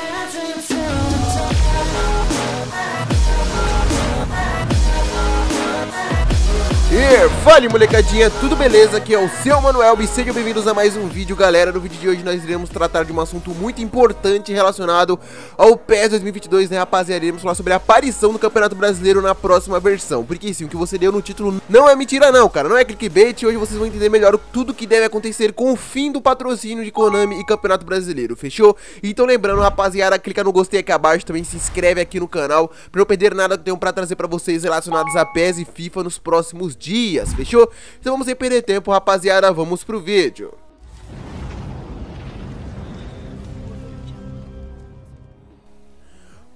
Yeah, Fala, Fale molecadinha, tudo beleza? Aqui é o seu Manuel e sejam bem-vindos a mais um vídeo, galera. No vídeo de hoje nós iremos tratar de um assunto muito importante relacionado ao PES 2022, né rapaziada? Iremos falar sobre a aparição do Campeonato Brasileiro na próxima versão. Porque sim, o que você deu no título não é mentira não, cara, não é clickbait. Hoje vocês vão entender melhor tudo que deve acontecer com o fim do patrocínio de Konami e Campeonato Brasileiro, fechou? Então lembrando, rapaziada, clica no gostei aqui abaixo, também se inscreve aqui no canal pra não perder nada que eu tenho pra trazer pra vocês relacionados a PES e FIFA nos próximos dias dias, fechou? Então vamos sem perder tempo, rapaziada, vamos pro vídeo.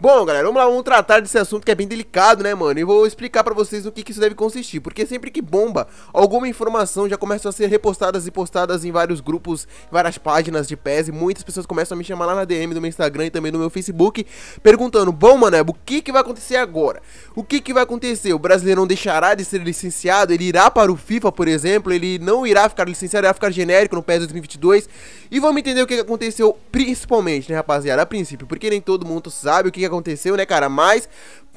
Bom, galera, vamos lá, vamos tratar desse assunto que é bem delicado, né, mano? E vou explicar para vocês no que, que, isso deve consistir. Porque sempre que bomba, alguma informação já começa a ser repostadas e postadas em vários grupos, várias páginas de pés, e muitas pessoas começam a me chamar lá na DM do meu Instagram e também no meu Facebook, perguntando, bom, mano, o que, que vai acontecer agora? O que, que vai acontecer? O brasileirão deixará de ser licenciado? Ele irá para o FIFA, por exemplo? Ele não irá ficar licenciado, irá ficar genérico no PES 2022? E vamos entender o que, que aconteceu principalmente, né, rapaziada? A princípio, porque nem todo mundo sabe o que aconteceu aconteceu, né, cara? Mas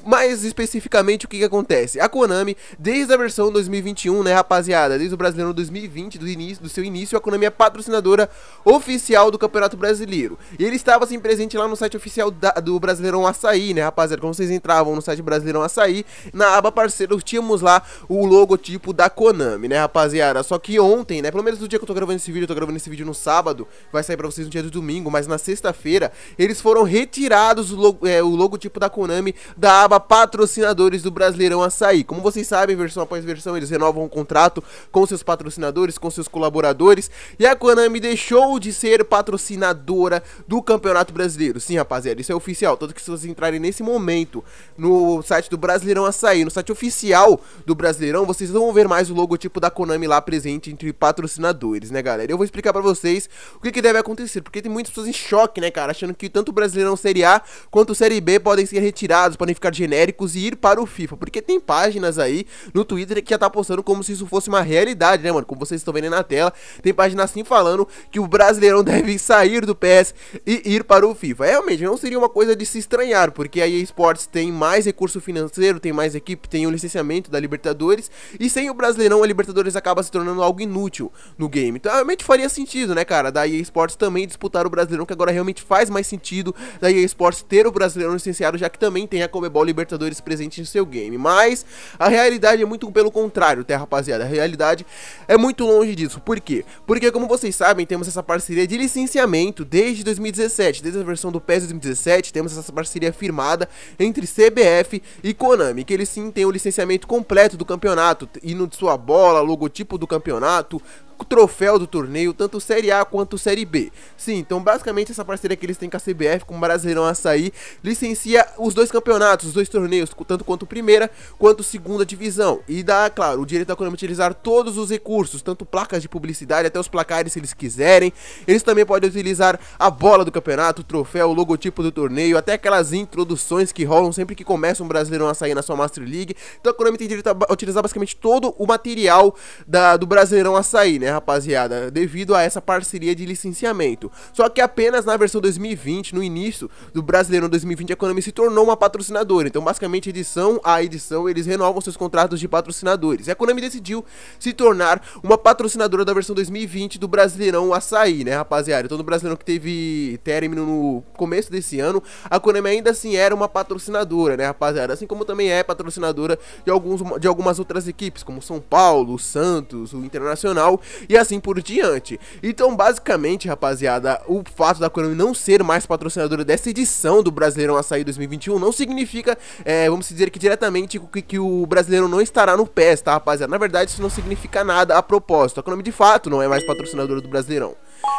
mais especificamente o que, que acontece. A Konami, desde a versão 2021, né, rapaziada, desde o Brasileiro 2020, do início, do seu início, a Konami é patrocinadora oficial do Campeonato Brasileiro. E ele estava assim presente lá no site oficial da, do Brasileirão Açaí, né, rapaziada? Quando vocês entravam no site Brasileirão Açaí, na aba parceiros tínhamos lá o logotipo da Konami, né, rapaziada? Só que ontem, né, pelo menos no dia que eu tô gravando esse vídeo, eu tô gravando esse vídeo no sábado, vai sair para vocês no dia do domingo, mas na sexta-feira eles foram retirados o, logo, é, o logotipo da Konami da aba para patrocinadores do Brasileirão Açaí. Como vocês sabem, versão após versão, eles renovam o contrato com seus patrocinadores, com seus colaboradores. E a Konami deixou de ser patrocinadora do Campeonato Brasileiro. Sim, rapaziada, isso é oficial. Tanto que se vocês entrarem nesse momento no site do Brasileirão Açaí, no site oficial do Brasileirão, vocês vão ver mais o logotipo da Konami lá presente entre patrocinadores, né, galera? Eu vou explicar para vocês o que, que deve acontecer, porque tem muitas pessoas em choque, né, cara, achando que tanto o Brasileirão Série A quanto o Série B podem ser retirados, podem ficar de genéricos e ir para o FIFA. Porque tem páginas aí no Twitter que já tá postando como se isso fosse uma realidade, né, mano? Como vocês estão vendo aí na tela, tem página assim falando que o Brasileirão deve sair do PS e ir para o FIFA. É, realmente, não seria uma coisa de se estranhar, porque a EA Sports tem mais recurso financeiro, tem mais equipe, tem o licenciamento da Libertadores, e sem o Brasileirão, a Libertadores acaba se tornando algo inútil no game. Então, realmente faria sentido, né, cara? Da EA Sports também disputar o Brasileirão, que agora realmente faz mais sentido da EA Sports ter o Brasileirão licenciado, já que também tem a Comebol Libertadores Libertadores presente em seu game. Mas a realidade é muito pelo contrário, tá, rapaziada? A realidade é muito longe disso. Por quê? Porque, como vocês sabem, temos essa parceria de licenciamento desde 2017. Desde a versão do PES 2017, temos essa parceria firmada entre CBF e Konami, que eles sim têm o licenciamento completo do campeonato, hino de sua bola, logotipo do campeonato, troféu do torneio, tanto Série A quanto Série B. Sim, então basicamente essa parceria que eles têm com a CBF, com o Brasileirão Açaí, licencia os dois campeonatos, os dois torneios, tanto quanto primeira quanto segunda divisão. E dá, claro, o direito da Konami utilizar todos os recursos, tanto placas de publicidade até os placares se eles quiserem. Eles também podem utilizar a bola do campeonato, o troféu, o logotipo do torneio, até aquelas introduções que rolam sempre que começa um Brasileirão Açaí na sua Master League. Então a Konami tem direito a utilizar basicamente todo o material da, do Brasileirão Açaí, né? né, rapaziada? Devido a essa parceria de licenciamento. Só que apenas na versão 2020, no início do Brasileirão 2020, a Konami se tornou uma patrocinadora. Então, basicamente, edição a edição, eles renovam seus contratos de patrocinadores. E a Konami decidiu se tornar uma patrocinadora da versão 2020 do Brasileirão Açaí, né, rapaziada? Então, no Brasileirão que teve término no começo desse ano, a Konami ainda assim era uma patrocinadora, né, rapaziada? Assim como também é patrocinadora de, alguns, de algumas outras equipes, como São Paulo, Santos, o Internacional e assim por diante. Então, basicamente, rapaziada, o fato da Konami não ser mais patrocinadora dessa edição do Brasileirão Açaí 2021 não significa, é, vamos dizer que diretamente, que, que o Brasileirão não estará no PES, tá, rapaziada? Na verdade, isso não significa nada a propósito. A Konami, de fato, não é mais patrocinadora do Brasileirão.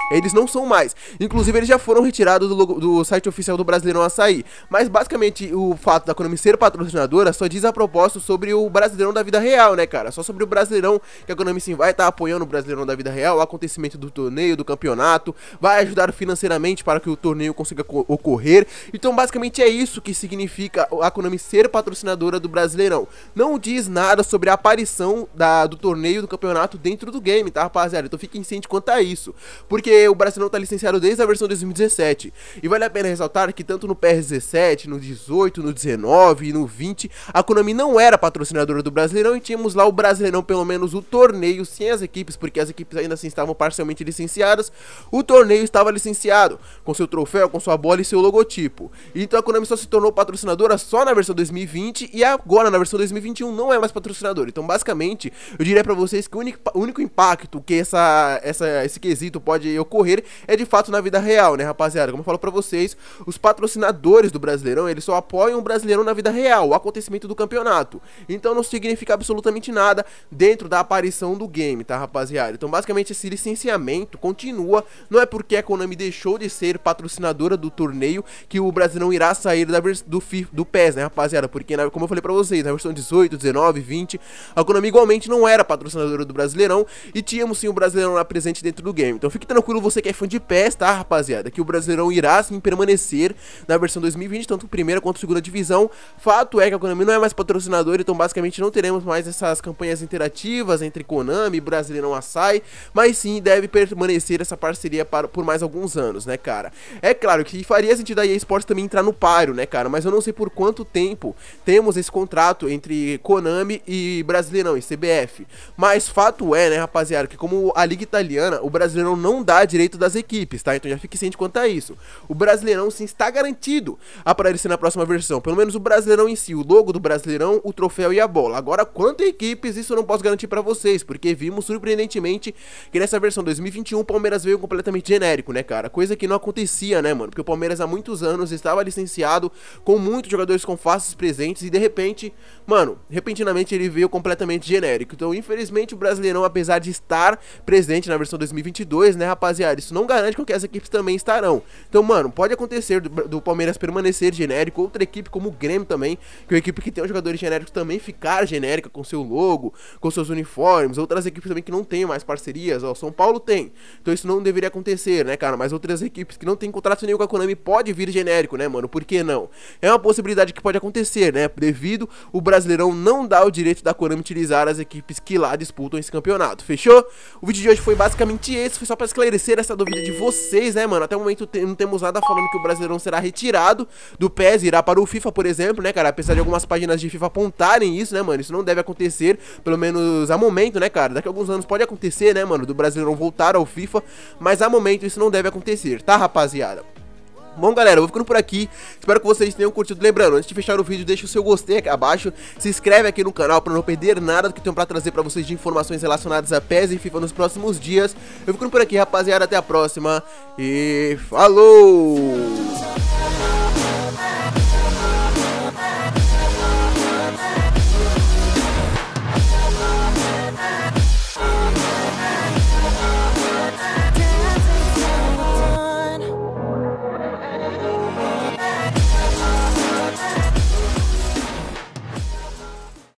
Eles não são mais. Inclusive, eles já foram retirados do, do site oficial do Brasileirão Açaí. Mas, basicamente, o fato da Konami ser patrocinadora só diz a propósito sobre o Brasileirão da vida real, né, cara? Só sobre o Brasileirão que a Konami sim vai estar tá apoiando o Brasileirão da vida real, o acontecimento do torneio, do campeonato, vai ajudar financeiramente para que o torneio consiga ocorrer. Então, basicamente, é isso que significa a Konami ser patrocinadora do Brasileirão. Não diz nada sobre a aparição da, do torneio, do campeonato dentro do game, tá, rapaziada? Então, fiquem cientes quanto a isso. Por porque o brasileiro está licenciado desde a versão 2017. E vale a pena ressaltar que tanto no PR 17 no 18, no 19 e no 20, a Konami não era patrocinadora do Brasileirão e tínhamos lá o Brasileirão, pelo menos o torneio, sem as equipes, porque as equipes ainda assim estavam parcialmente licenciadas. O torneio estava licenciado, com seu troféu, com sua bola e seu logotipo. Então a Konami só se tornou patrocinadora só na versão 2020 e agora na versão 2021 não é mais patrocinadora. Então, basicamente, eu diria para vocês que o único, único impacto que essa, essa, esse quesito pode pode ocorrer é de fato na vida real, né, rapaziada? Como eu falo pra vocês, os patrocinadores do Brasileirão, eles só apoiam o Brasileirão na vida real, o acontecimento do campeonato. Então não significa absolutamente nada dentro da aparição do game, tá, rapaziada? Então basicamente esse licenciamento continua, não é porque a Konami deixou de ser patrocinadora do torneio que o Brasileirão irá sair da do, do PES, né, rapaziada? Porque, como eu falei pra vocês, na versão 18, 19, 20, a Konami igualmente não era patrocinadora do Brasileirão e tínhamos sim o Brasileirão lá presente dentro do game. Então fique tranquilo tranquilo você que é fã de PES, tá, rapaziada? Que o Brasileirão irá sim permanecer na versão 2020, tanto primeira quanto segunda divisão. Fato é que a Konami não é mais patrocinador, então basicamente não teremos mais essas campanhas interativas entre Konami e Brasileirão assai mas sim deve permanecer essa parceria para, por mais alguns anos, né, cara? É claro que faria sentido a EA Sports também entrar no páreo, né, cara? Mas eu não sei por quanto tempo temos esse contrato entre Konami e Brasileirão e CBF. Mas fato é, né, rapaziada, que como a Liga Italiana, o Brasileirão não dá direito das equipes, tá? Então já fique ciente quanto a isso. O Brasileirão sim está garantido a aparecer na próxima versão, pelo menos o Brasileirão em si, o logo do Brasileirão, o troféu e a bola. Agora, quanto a equipes, isso eu não posso garantir para vocês, porque vimos surpreendentemente que nessa versão 2021 o Palmeiras veio completamente genérico, né, cara? Coisa que não acontecia, né, mano? Porque o Palmeiras há muitos anos estava licenciado com muitos jogadores com faces presentes e de repente, mano, repentinamente ele veio completamente genérico. Então, infelizmente, o Brasileirão, apesar de estar presente na versão 2022, né, rapaziada, isso não garante que as equipes também estarão. Então, mano, pode acontecer do, do Palmeiras permanecer genérico, outra equipe como o Grêmio também, que é uma equipe que tem os jogadores genéricos também ficar genérica com seu logo, com seus uniformes, outras equipes também que não têm mais parcerias, ó, São Paulo tem. Então isso não deveria acontecer, né, cara? Mas outras equipes que não têm contrato nenhum com a Konami pode vir genérico, né, mano? Por que não? É uma possibilidade que pode acontecer, né? Devido o Brasileirão não dá o direito da Konami utilizar as equipes que lá disputam esse campeonato. Fechou? O vídeo de hoje foi basicamente esse, foi só para esclarecer essa dúvida de vocês, né, mano? Até o momento não temos nada falando que o Brasileirão será retirado do PES, irá para o FIFA, por exemplo, né, cara? Apesar de algumas páginas de FIFA apontarem isso, né, mano? Isso não deve acontecer, pelo menos a momento, né, cara? Daqui a alguns anos pode acontecer, né, mano? Do Brasileirão voltar ao FIFA, mas a momento isso não deve acontecer, tá, rapaziada? Bom, galera, eu vou ficando por aqui. Espero que vocês tenham curtido. Lembrando, antes de fechar o vídeo, deixa o seu gostei aqui abaixo. Se inscreve aqui no canal para não perder nada do que tenho para trazer para vocês de informações relacionadas a PES e FIFA nos próximos dias. Eu ficando por aqui, rapaziada. Até a próxima. E falou!